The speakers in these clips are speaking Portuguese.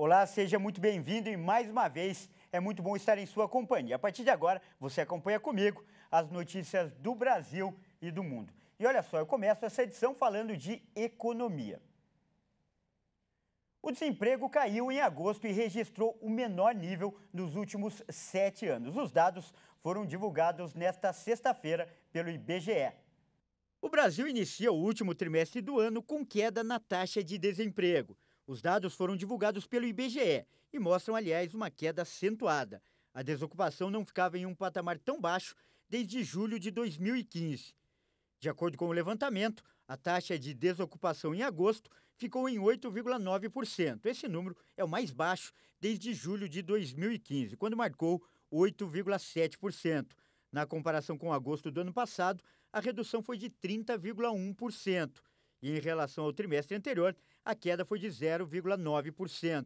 Olá, seja muito bem-vindo e mais uma vez é muito bom estar em sua companhia. A partir de agora, você acompanha comigo as notícias do Brasil e do mundo. E olha só, eu começo essa edição falando de economia. O desemprego caiu em agosto e registrou o menor nível nos últimos sete anos. Os dados foram divulgados nesta sexta-feira pelo IBGE. O Brasil inicia o último trimestre do ano com queda na taxa de desemprego. Os dados foram divulgados pelo IBGE e mostram, aliás, uma queda acentuada. A desocupação não ficava em um patamar tão baixo desde julho de 2015. De acordo com o levantamento, a taxa de desocupação em agosto ficou em 8,9%. Esse número é o mais baixo desde julho de 2015, quando marcou 8,7%. Na comparação com agosto do ano passado, a redução foi de 30,1%. E em relação ao trimestre anterior, a queda foi de 0,9%.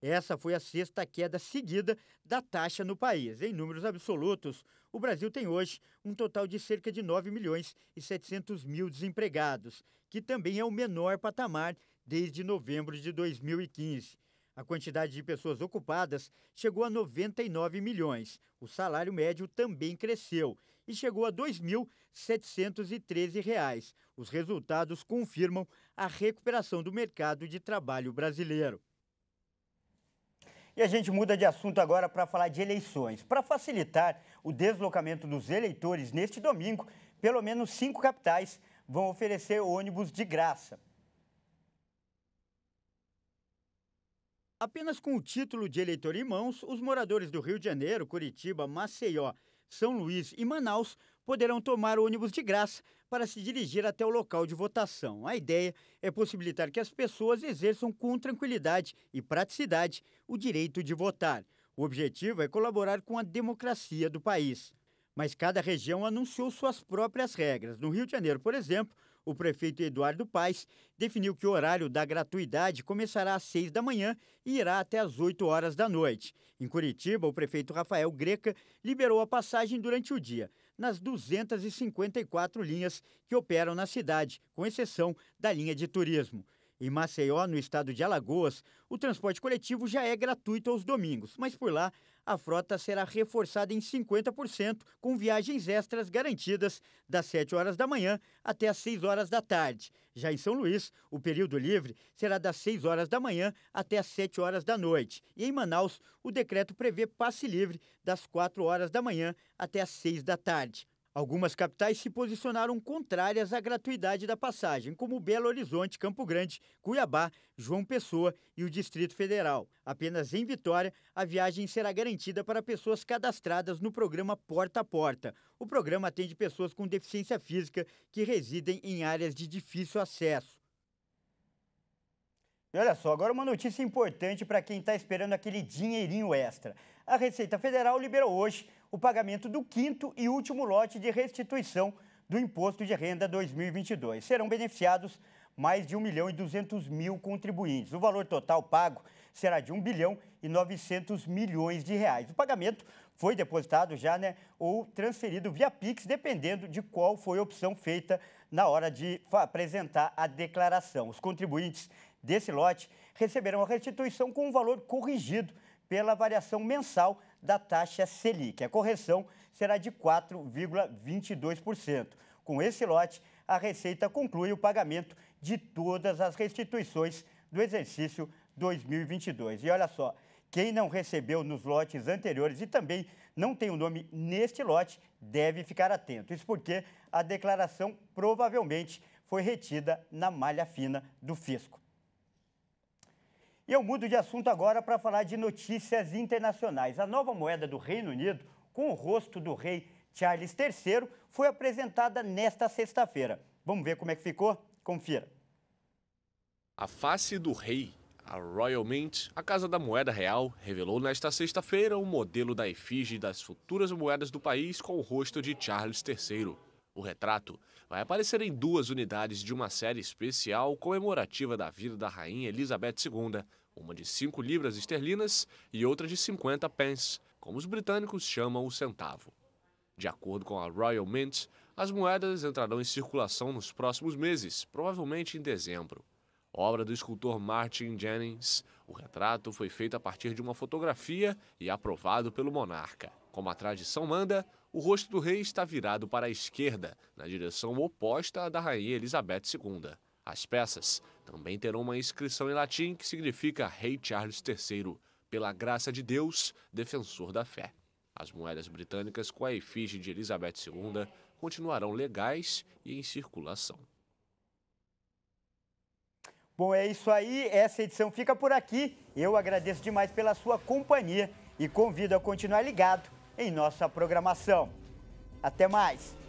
Essa foi a sexta queda seguida da taxa no país. Em números absolutos, o Brasil tem hoje um total de cerca de 9 milhões e 700 mil desempregados, que também é o menor patamar desde novembro de 2015. A quantidade de pessoas ocupadas chegou a 99 milhões. O salário médio também cresceu e chegou a R$ 2.713. Os resultados confirmam a recuperação do mercado de trabalho brasileiro. E a gente muda de assunto agora para falar de eleições. Para facilitar o deslocamento dos eleitores neste domingo, pelo menos cinco capitais vão oferecer ônibus de graça. Apenas com o título de eleitor em mãos, os moradores do Rio de Janeiro, Curitiba, Maceió são Luís e Manaus poderão tomar ônibus de graça para se dirigir até o local de votação. A ideia é possibilitar que as pessoas exerçam com tranquilidade e praticidade o direito de votar. O objetivo é colaborar com a democracia do país. Mas cada região anunciou suas próprias regras. No Rio de Janeiro, por exemplo, o prefeito Eduardo Paes definiu que o horário da gratuidade começará às 6 da manhã e irá até às 8 horas da noite. Em Curitiba, o prefeito Rafael Greca liberou a passagem durante o dia nas 254 linhas que operam na cidade, com exceção da linha de turismo. Em Maceió, no estado de Alagoas, o transporte coletivo já é gratuito aos domingos, mas por lá a frota será reforçada em 50%, com viagens extras garantidas das 7 horas da manhã até as 6 horas da tarde. Já em São Luís, o período livre será das 6 horas da manhã até as 7 horas da noite. E em Manaus, o decreto prevê passe livre das 4 horas da manhã até as 6 da tarde. Algumas capitais se posicionaram contrárias à gratuidade da passagem, como Belo Horizonte, Campo Grande, Cuiabá, João Pessoa e o Distrito Federal. Apenas em Vitória, a viagem será garantida para pessoas cadastradas no programa Porta a Porta. O programa atende pessoas com deficiência física que residem em áreas de difícil acesso. E olha só, agora uma notícia importante para quem está esperando aquele dinheirinho extra. A Receita Federal liberou hoje o pagamento do quinto e último lote de restituição do Imposto de Renda 2022. Serão beneficiados mais de 1 milhão e 200 mil contribuintes. O valor total pago será de 1 bilhão e 900 milhões de reais. O pagamento foi depositado já, né, ou transferido via Pix, dependendo de qual foi a opção feita na hora de apresentar a declaração. Os contribuintes desse lote receberão a restituição com um valor corrigido pela variação mensal da taxa Selic. A correção será de 4,22%. Com esse lote, a Receita conclui o pagamento de todas as restituições do exercício 2022. E olha só, quem não recebeu nos lotes anteriores e também não tem o um nome neste lote deve ficar atento. Isso porque a declaração provavelmente foi retida na malha fina do fisco. E eu mudo de assunto agora para falar de notícias internacionais. A nova moeda do Reino Unido, com o rosto do rei Charles III, foi apresentada nesta sexta-feira. Vamos ver como é que ficou? Confira. A face do rei, a Royal Mint, a Casa da Moeda Real, revelou nesta sexta-feira o um modelo da efígie das futuras moedas do país com o rosto de Charles III. O retrato vai aparecer em duas unidades de uma série especial comemorativa da vida da Rainha Elizabeth II, uma de 5 libras esterlinas e outra de 50 pence, como os britânicos chamam o centavo. De acordo com a Royal Mint, as moedas entrarão em circulação nos próximos meses, provavelmente em dezembro. Obra do escultor Martin Jennings, o retrato foi feito a partir de uma fotografia e aprovado pelo monarca. Como a tradição manda, o rosto do rei está virado para a esquerda, na direção oposta à da rainha Elizabeth II. As peças também terão uma inscrição em latim que significa Rei Charles III, pela graça de Deus, defensor da fé. As moedas britânicas com a efígie de Elizabeth II continuarão legais e em circulação. Bom, é isso aí. Essa edição fica por aqui. Eu agradeço demais pela sua companhia e convido a continuar ligado em nossa programação. Até mais!